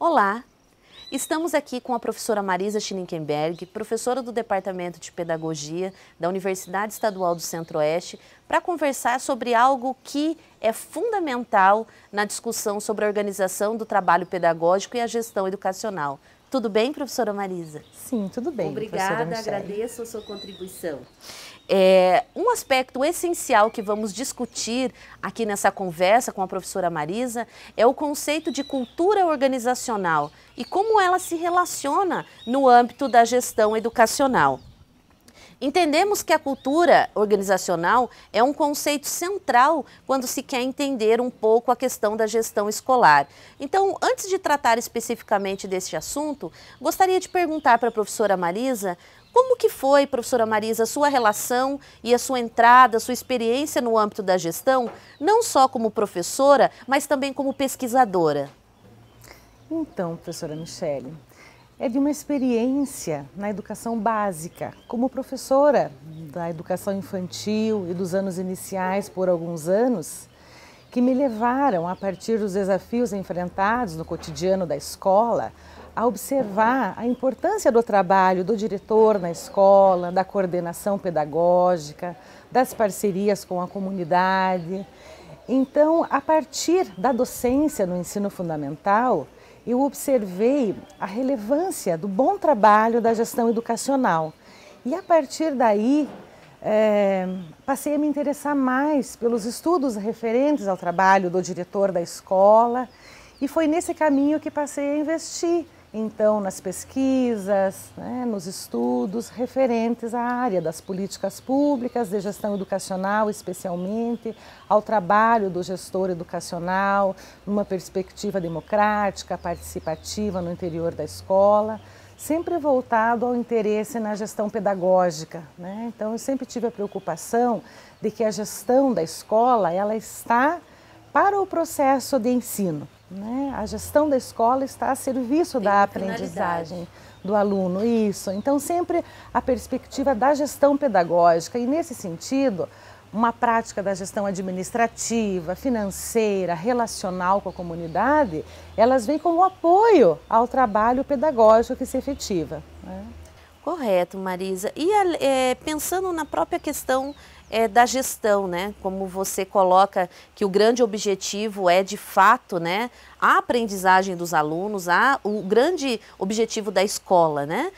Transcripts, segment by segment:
Olá! Estamos aqui com a professora Marisa Schlinkenberg, professora do Departamento de Pedagogia da Universidade Estadual do Centro-Oeste, para conversar sobre algo que é fundamental na discussão sobre a organização do trabalho pedagógico e a gestão educacional. Tudo bem, professora Marisa? Sim, tudo bem. Obrigada, agradeço a sua contribuição. É, um aspecto essencial que vamos discutir aqui nessa conversa com a professora Marisa é o conceito de cultura organizacional e como ela se relaciona no âmbito da gestão educacional. Entendemos que a cultura organizacional é um conceito central quando se quer entender um pouco a questão da gestão escolar. Então, antes de tratar especificamente deste assunto, gostaria de perguntar para a professora Marisa como que foi, professora Marisa, a sua relação e a sua entrada, a sua experiência no âmbito da gestão, não só como professora, mas também como pesquisadora? Então, professora Michele, é de uma experiência na educação básica, como professora da educação infantil e dos anos iniciais por alguns anos, que me levaram, a partir dos desafios enfrentados no cotidiano da escola, a observar a importância do trabalho do diretor na escola, da coordenação pedagógica, das parcerias com a comunidade. Então, a partir da docência no ensino fundamental, eu observei a relevância do bom trabalho da gestão educacional. E a partir daí, é, passei a me interessar mais pelos estudos referentes ao trabalho do diretor da escola, e foi nesse caminho que passei a investir então nas pesquisas, né, nos estudos referentes à área das políticas públicas, de gestão educacional especialmente, ao trabalho do gestor educacional, numa perspectiva democrática, participativa no interior da escola, sempre voltado ao interesse na gestão pedagógica. Né? Então eu sempre tive a preocupação de que a gestão da escola ela está para o processo de ensino. Né? A gestão da escola está a serviço Tem da aprendizagem do aluno, isso. Então, sempre a perspectiva da gestão pedagógica, e nesse sentido, uma prática da gestão administrativa, financeira, relacional com a comunidade, elas vêm como apoio ao trabalho pedagógico que se efetiva. Né? Correto, Marisa. E é, pensando na própria questão é, da gestão, né? Como você coloca que o grande objetivo é de fato, né, a aprendizagem dos alunos, a, o grande objetivo da escola, né?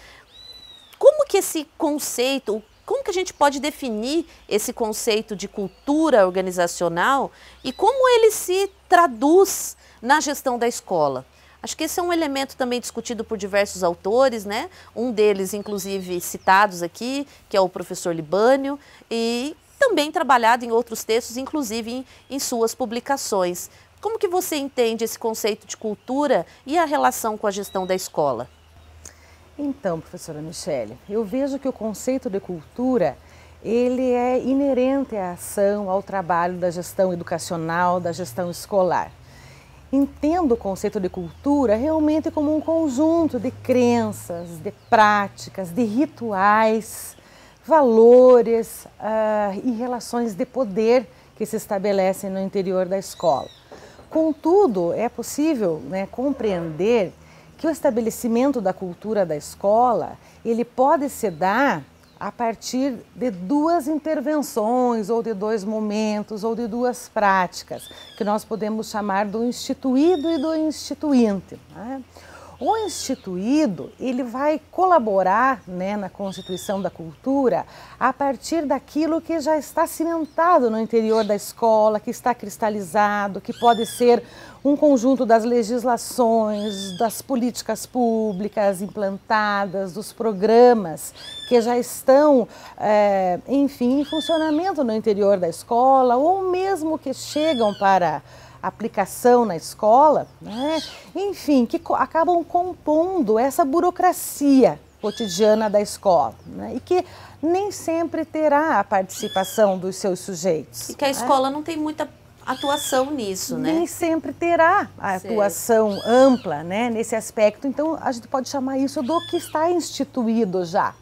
Como que esse conceito, como que a gente pode definir esse conceito de cultura organizacional e como ele se traduz na gestão da escola? Acho que esse é um elemento também discutido por diversos autores, né? Um deles, inclusive, citados aqui, que é o professor Libânio, e também trabalhado em outros textos, inclusive em, em suas publicações. Como que você entende esse conceito de cultura e a relação com a gestão da escola? Então, professora Michele, eu vejo que o conceito de cultura ele é inerente à ação, ao trabalho da gestão educacional, da gestão escolar. Entendo o conceito de cultura realmente como um conjunto de crenças, de práticas, de rituais valores uh, e relações de poder que se estabelecem no interior da escola. Contudo, é possível né, compreender que o estabelecimento da cultura da escola ele pode se dar a partir de duas intervenções ou de dois momentos ou de duas práticas que nós podemos chamar do instituído e do instituinte. Né? O instituído ele vai colaborar né, na constituição da cultura a partir daquilo que já está cimentado no interior da escola, que está cristalizado, que pode ser um conjunto das legislações, das políticas públicas implantadas, dos programas que já estão, é, enfim, em funcionamento no interior da escola ou mesmo que chegam para aplicação na escola, né? enfim, que acabam compondo essa burocracia cotidiana da escola né? e que nem sempre terá a participação dos seus sujeitos. E que a né? escola né? não tem muita atuação nisso, né? Nem sempre terá a atuação ampla, né, nesse aspecto. Então, a gente pode chamar isso do que está instituído já,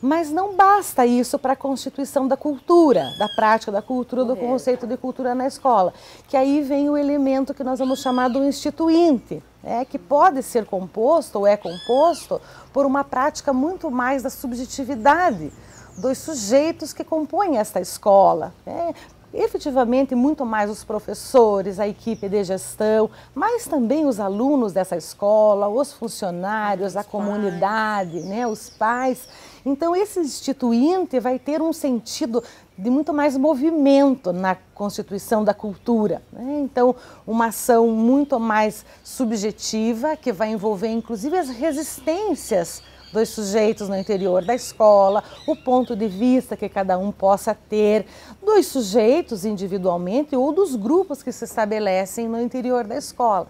mas não basta isso para a constituição da cultura, da prática da cultura, do conceito de cultura na escola. Que aí vem o elemento que nós vamos chamar do instituinte, né, que pode ser composto ou é composto por uma prática muito mais da subjetividade dos sujeitos que compõem esta escola. Né? efetivamente muito mais os professores, a equipe de gestão, mas também os alunos dessa escola, os funcionários, os a comunidade, né, os pais. Então, esse instituinte vai ter um sentido de muito mais movimento na constituição da cultura. Né? Então, uma ação muito mais subjetiva, que vai envolver inclusive as resistências dos sujeitos no interior da escola, o ponto de vista que cada um possa ter, dos sujeitos individualmente ou dos grupos que se estabelecem no interior da escola.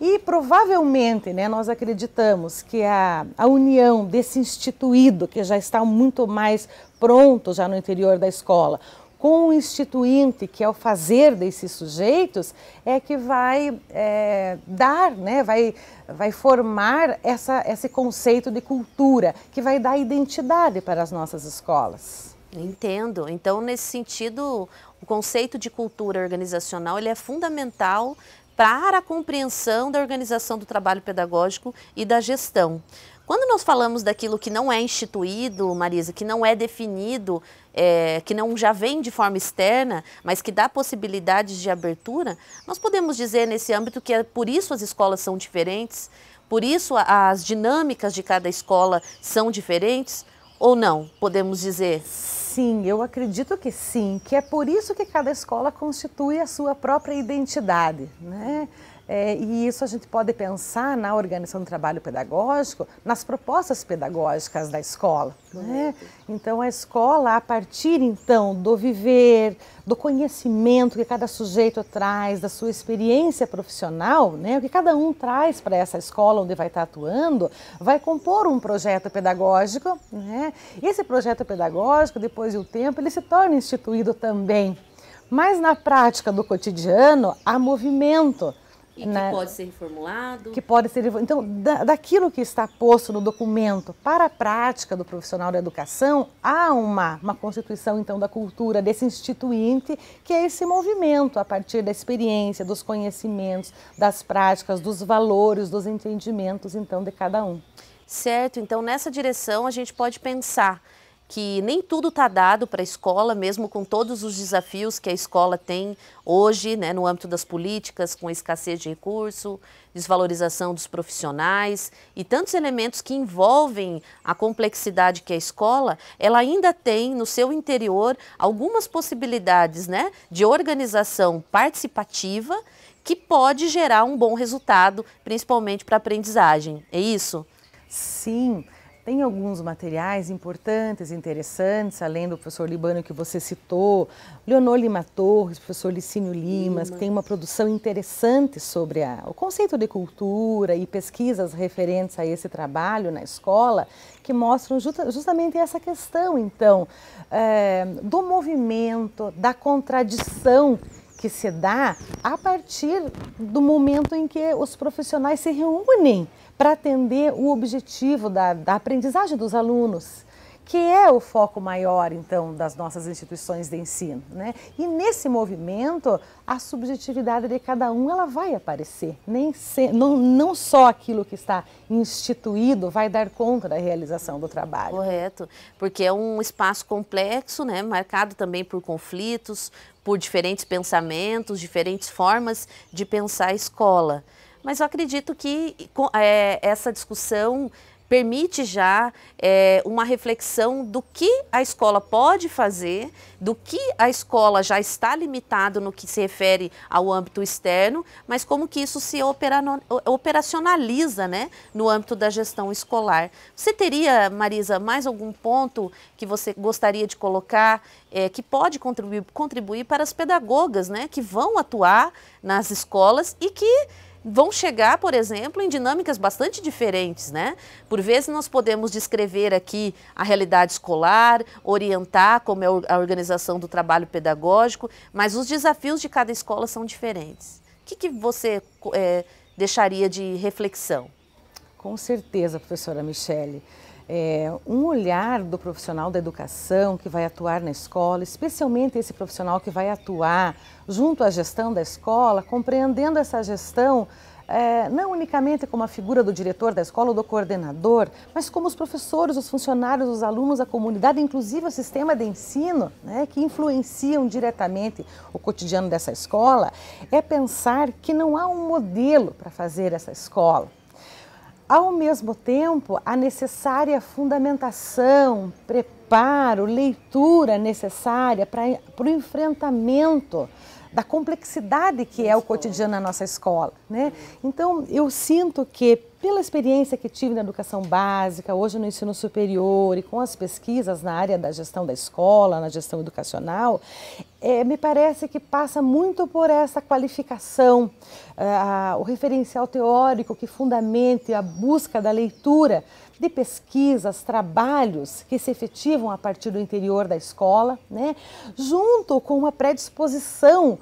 E provavelmente, né, nós acreditamos que a, a união desse instituído, que já está muito mais pronto já no interior da escola, com o instituinte, que é o fazer desses sujeitos, é que vai é, dar, né, vai, vai formar essa, esse conceito de cultura, que vai dar identidade para as nossas escolas. Entendo. Então, nesse sentido, o conceito de cultura organizacional ele é fundamental para a compreensão da organização do trabalho pedagógico e da gestão. Quando nós falamos daquilo que não é instituído, Marisa, que não é definido, é, que não já vem de forma externa, mas que dá possibilidades de abertura, nós podemos dizer nesse âmbito que é por isso as escolas são diferentes, por isso as dinâmicas de cada escola são diferentes, ou não, podemos dizer? Sim, eu acredito que sim, que é por isso que cada escola constitui a sua própria identidade, né? É, e isso a gente pode pensar na organização do trabalho pedagógico, nas propostas pedagógicas da escola. Né? Então, a escola, a partir então do viver, do conhecimento que cada sujeito traz, da sua experiência profissional, né? o que cada um traz para essa escola onde vai estar atuando, vai compor um projeto pedagógico. Né? Esse projeto pedagógico, depois do tempo, ele se torna instituído também. Mas na prática do cotidiano, há movimento e né, que pode ser reformulado. Que pode ser Então, da, daquilo que está posto no documento para a prática do profissional da educação, há uma, uma constituição, então, da cultura desse instituinte, que é esse movimento a partir da experiência, dos conhecimentos, das práticas, dos valores, dos entendimentos, então, de cada um. Certo, então nessa direção a gente pode pensar que nem tudo está dado para a escola, mesmo com todos os desafios que a escola tem hoje, né, no âmbito das políticas, com escassez de recurso, desvalorização dos profissionais e tantos elementos que envolvem a complexidade que a escola, ela ainda tem no seu interior algumas possibilidades né, de organização participativa que pode gerar um bom resultado, principalmente para a aprendizagem. É isso? Sim. Tem alguns materiais importantes, interessantes, além do professor Libano que você citou, Leonor Lima Torres, professor Licínio Limas, Lima. que tem uma produção interessante sobre a, o conceito de cultura e pesquisas referentes a esse trabalho na escola, que mostram justa, justamente essa questão, então, é, do movimento, da contradição que se dá a partir do momento em que os profissionais se reúnem para atender o objetivo da, da aprendizagem dos alunos que é o foco maior, então, das nossas instituições de ensino. Né? E nesse movimento, a subjetividade de cada um ela vai aparecer. Nem se, não, não só aquilo que está instituído vai dar conta da realização do trabalho. Correto, porque é um espaço complexo, né? marcado também por conflitos, por diferentes pensamentos, diferentes formas de pensar a escola. Mas eu acredito que é, essa discussão permite já é, uma reflexão do que a escola pode fazer, do que a escola já está limitado no que se refere ao âmbito externo, mas como que isso se operacionaliza né, no âmbito da gestão escolar. Você teria, Marisa, mais algum ponto que você gostaria de colocar é, que pode contribuir, contribuir para as pedagogas né, que vão atuar nas escolas e que vão chegar, por exemplo, em dinâmicas bastante diferentes, né? Por vezes nós podemos descrever aqui a realidade escolar, orientar como é a organização do trabalho pedagógico, mas os desafios de cada escola são diferentes. O que, que você é, deixaria de reflexão? Com certeza, professora Michele é, um olhar do profissional da educação que vai atuar na escola, especialmente esse profissional que vai atuar junto à gestão da escola, compreendendo essa gestão é, não unicamente como a figura do diretor da escola ou do coordenador, mas como os professores, os funcionários, os alunos, a comunidade, inclusive o sistema de ensino, né, que influenciam diretamente o cotidiano dessa escola, é pensar que não há um modelo para fazer essa escola. Ao mesmo tempo, a necessária fundamentação, preparo, leitura necessária para, o enfrentamento da complexidade que é o cotidiano na nossa escola. Né? Então, eu sinto que pela experiência que tive na educação básica, hoje no ensino superior e com as pesquisas na área da gestão da escola, na gestão educacional, é, me parece que passa muito por essa qualificação, uh, o referencial teórico que fundamente a busca da leitura de pesquisas, trabalhos que se efetivam a partir do interior da escola, né, junto com uma predisposição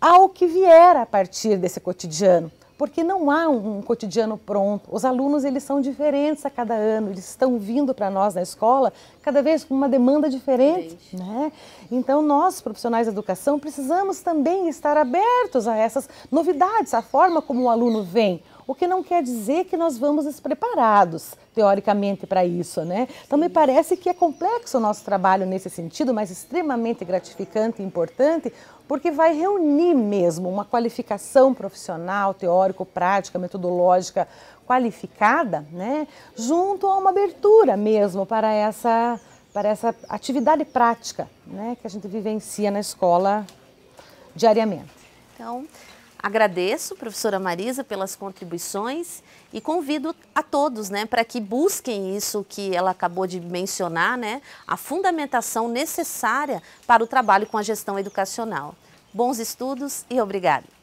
ao que vier a partir desse cotidiano porque não há um, cotidiano pronto. Os alunos eles são diferentes a cada ano, eles estão vindo para nós na escola cada vez com uma demanda diferente, né? Então nós profissionais da educação precisamos também estar abertos a essas novidades, a forma como o aluno vem. O que não quer dizer que nós vamos despreparados, teoricamente, para isso, né? Então, me parece que é complexo o nosso trabalho nesse sentido, mas extremamente gratificante e importante, porque vai reunir mesmo uma qualificação profissional, teórico-prática, metodológica qualificada, né, junto a uma abertura mesmo para essa, para essa atividade prática né, que a gente vivencia na escola diariamente. Então, Agradeço, professora Marisa, pelas contribuições e convido a todos né, para que busquem isso que ela acabou de mencionar, né, a fundamentação necessária para o trabalho com a gestão educacional. Bons estudos e obrigada.